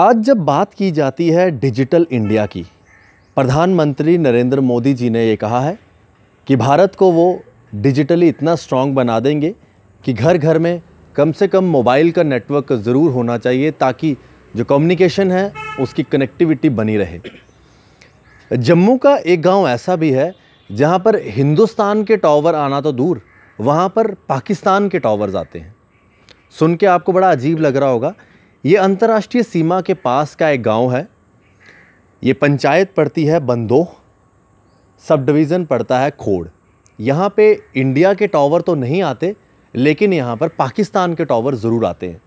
आज जब बात की जाती है डिजिटल इंडिया की प्रधानमंत्री नरेंद्र मोदी जी ने ये कहा है कि भारत को वो डिजिटली इतना स्ट्रांग बना देंगे कि घर घर में कम से कम मोबाइल का नेटवर्क ज़रूर होना चाहिए ताकि जो कम्युनिकेशन है उसकी कनेक्टिविटी बनी रहे जम्मू का एक गांव ऐसा भी है जहां पर हिंदुस्तान के टॉवर आना तो दूर वहां पर पाकिस्तान के टावर आते हैं सुन के आपको बड़ा अजीब लग रहा होगा ये अंतर्राष्ट्रीय सीमा के पास का एक गांव है ये पंचायत पड़ती है बंदोह सब डिवीज़न पड़ता है खोड़ यहाँ पे इंडिया के टावर तो नहीं आते लेकिन यहाँ पर पाकिस्तान के टावर ज़रूर आते हैं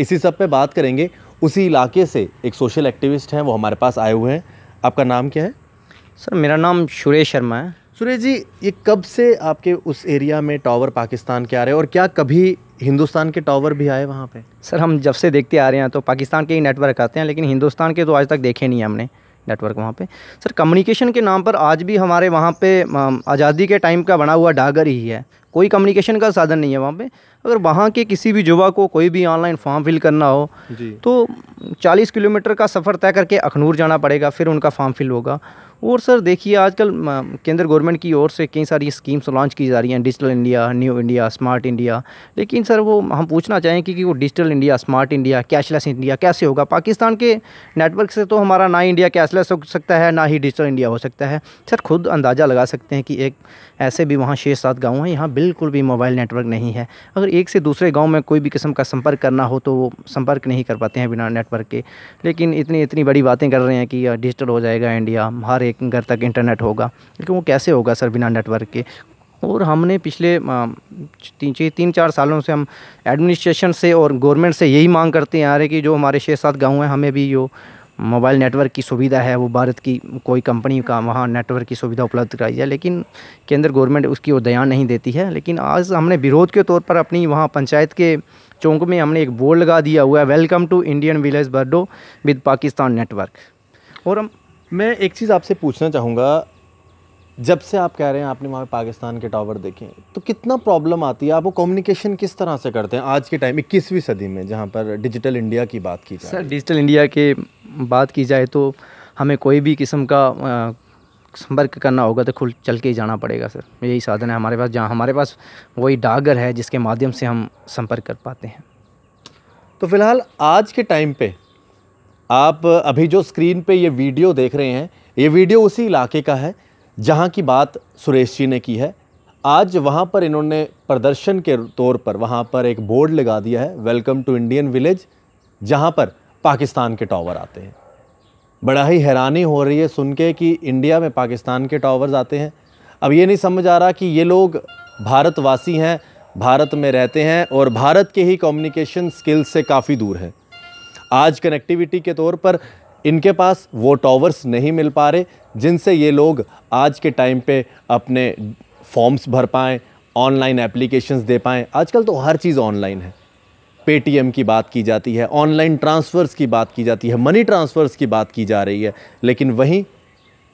इसी सब पे बात करेंगे उसी इलाके से एक सोशल एक्टिविस्ट हैं वो हमारे पास आए हुए हैं आपका नाम क्या है सर मेरा नाम सुरेश शर्मा है सुरेश जी ये कब से आपके उस एरिया में टावर पाकिस्तान के आ रहे हैं और क्या कभी हिंदुस्तान के टावर भी आए वहाँ पे सर हम जब से देखते आ रहे हैं तो पाकिस्तान के ही नेटवर्क आते हैं लेकिन हिंदुस्तान के तो आज तक देखे नहीं हमने नेटवर्क वहाँ पे सर कम्युनिकेशन के नाम पर आज भी हमारे वहाँ पे आज़ादी के टाइम का बना हुआ डागर ही है कोई कम्युनिकेशन का साधन नहीं है वहाँ पे अगर वहाँ के किसी भी युवा को कोई भी ऑनलाइन फॉर्म फिल करना हो तो 40 किलोमीटर का सफ़र तय करके अखनूर जाना पड़ेगा फिर उनका फॉर्म फिल होगा और सर देखिए आजकल केंद्र गवर्नमेंट की ओर से कई सारी स्कीम्स लॉन्च की जा रही हैं digital India new India smart India लेकिन सर वो हम पूछना चाहें कि, कि वो digital India smart India cashless India कैसे होगा पाकिस्तान के नेटवर्क से तो हमारा ना इंडिया कैशलेस हो सकता है ना ही डिजिटल इंडिया हो सकता है सर खुद अंदाज़ा लगा सकते हैं कि एक ऐसे भी वहाँ छः सात गाँव हैं यहाँ बिल्कुल भी मोबाइल नेटवर्क नहीं है अगर एक से दूसरे गाँव में कोई भी किस्म का संपर्क करना हो तो वो संपर्क नहीं कर पाते हैं बिना नेटवर्क के लेकिन इतनी इतनी बड़ी बातें कर रहे हैं कि डिजिटल हो जाएगा इंडिया हर घर तक इंटरनेट होगा लेकिन वो कैसे होगा सर बिना नेटवर्क के और हमने पिछले तीन तीन चार सालों से हम एडमिनिस्ट्रेशन से और गवर्नमेंट से यही मांग करते आ रहे कि जो हमारे छः सात गाँव हैं हमें भी जो मोबाइल नेटवर्क की सुविधा है वो भारत की कोई कंपनी का वहाँ नेटवर्क की सुविधा उपलब्ध कराई जाए लेकिन केंद्र गवर्नमेंट उसकी वो ध्यान नहीं देती है लेकिन आज हमने विरोध के तौर पर अपनी वहाँ पंचायत के चौंक में हमने एक बोर्ड लगा दिया हुआ है वेलकम टू इंडियन विलेज बर्डो विद पाकिस्तान नेटवर्क और हम मैं एक चीज़ आपसे पूछना चाहूँगा जब से आप कह रहे हैं आपने वहाँ पाकिस्तान के टावर देखे तो कितना प्रॉब्लम आती है आप वो कम्युनिकेशन किस तरह से करते हैं आज के टाइम इक्कीसवीं सदी में जहाँ पर डिजिटल इंडिया की बात की जाए सर डिजिटल इंडिया के बात की जाए तो हमें कोई भी किस्म का संपर्क करना होगा तो खुल चल के ही जाना पड़ेगा सर यही साधन है हमारे पास जहाँ हमारे पास वही डागर है जिसके माध्यम से हम संपर्क कर पाते हैं तो फिलहाल आज के टाइम पे आप अभी जो स्क्रीन पे ये वीडियो देख रहे हैं ये वीडियो उसी इलाके का है जहाँ की बात सुरेश जी ने की है आज वहाँ पर इन्होंने प्रदर्शन के तौर पर वहाँ पर एक बोर्ड लगा दिया है वेलकम टू इंडियन विलेज जहाँ पर पाकिस्तान के टावर आते हैं बड़ा ही हैरानी हो रही है सुन के कि इंडिया में पाकिस्तान के टावर्स आते हैं अब ये नहीं समझ आ रहा कि ये लोग भारतवासी हैं भारत में रहते हैं और भारत के ही कम्युनिकेशन स्किल्स से काफ़ी दूर हैं आज कनेक्टिविटी के तौर पर इनके पास वो टावर्स नहीं मिल पा रहे जिनसे ये लोग आज के टाइम पे अपने फॉर्म्स भर पाएँ ऑनलाइन एप्लीकेशंस दे पाएँ आजकल तो हर चीज़ ऑनलाइन है पेटीएम की बात की जाती है ऑनलाइन ट्रांसफ़र्स की बात की जाती है मनी ट्रांसफ़र्स की बात की जा रही है लेकिन वहीं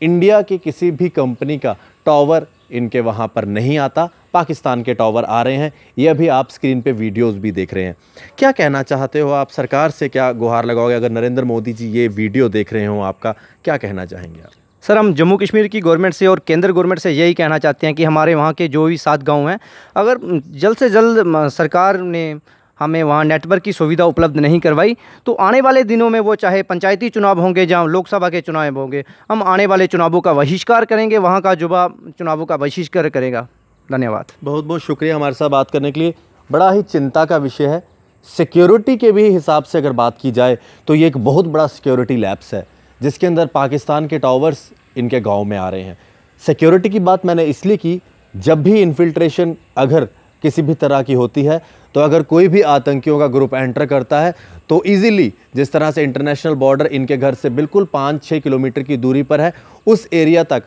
इंडिया की किसी भी कंपनी का टावर इनके वहाँ पर नहीं आता पाकिस्तान के टावर आ रहे हैं यह भी आप स्क्रीन पे वीडियोस भी देख रहे हैं क्या कहना चाहते हो आप सरकार से क्या गुहार लगाओगे अगर नरेंद्र मोदी जी ये वीडियो देख रहे हों आपका क्या कहना चाहेंगे आप सर हम जम्मू कश्मीर की गवर्नमेंट से और केंद्र गवर्नमेंट से यही कहना चाहते हैं कि हमारे वहाँ के जो भी सात गाँव हैं अगर जल्द से जल्द सरकार ने हमें वहाँ नेटवर्क की सुविधा उपलब्ध नहीं करवाई तो आने वाले दिनों में वो चाहे पंचायती चुनाव होंगे या लोकसभा के चुनाव होंगे हम आने वाले चुनावों का बहिष्कार करेंगे वहाँ का युवा चुनावों का बहिष्कार करेगा धन्यवाद बहुत बहुत शुक्रिया हमारे साथ बात करने के लिए बड़ा ही चिंता का विषय है सिक्योरिटी के भी हिसाब से अगर बात की जाए तो ये एक बहुत बड़ा सिक्योरिटी लैब्स है जिसके अंदर पाकिस्तान के टावर्स इनके गांव में आ रहे हैं सिक्योरिटी की बात मैंने इसलिए की जब भी इन्फिल्ट्रेशन अगर किसी भी तरह की होती है तो अगर कोई भी आतंकियों का ग्रुप एंटर करता है तो इजीली जिस तरह से इंटरनेशनल बॉर्डर इनके घर से बिल्कुल पाँच छः किलोमीटर की दूरी पर है उस एरिया तक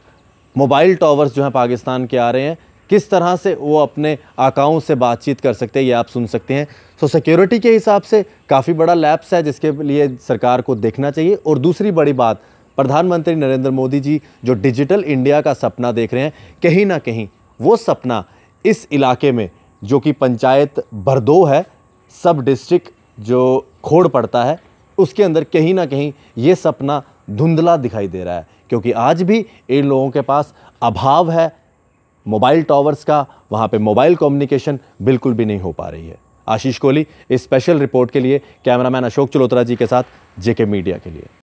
मोबाइल टावर्स जो हैं पाकिस्तान के आ रहे हैं किस तरह से वो अपने आकाओं से बातचीत कर सकते हैं ये आप सुन सकते हैं सो सिक्योरिटी के हिसाब से काफ़ी बड़ा लैप्स है जिसके लिए सरकार को देखना चाहिए और दूसरी बड़ी बात प्रधानमंत्री नरेंद्र मोदी जी जो डिजिटल इंडिया का सपना देख रहे हैं कहीं ना कहीं वो सपना इस इलाके में जो कि पंचायत भरदो है सब डिस्ट्रिक्ट जो खोड़ पड़ता है उसके अंदर कहीं ना कहीं ये सपना धुंधला दिखाई दे रहा है क्योंकि आज भी इन लोगों के पास अभाव है मोबाइल टावर्स का वहाँ पे मोबाइल कम्युनिकेशन बिल्कुल भी नहीं हो पा रही है आशीष कोहली इस स्पेशल रिपोर्ट के लिए कैमरामैन अशोक चलोत्रा जी के साथ जेके मीडिया के लिए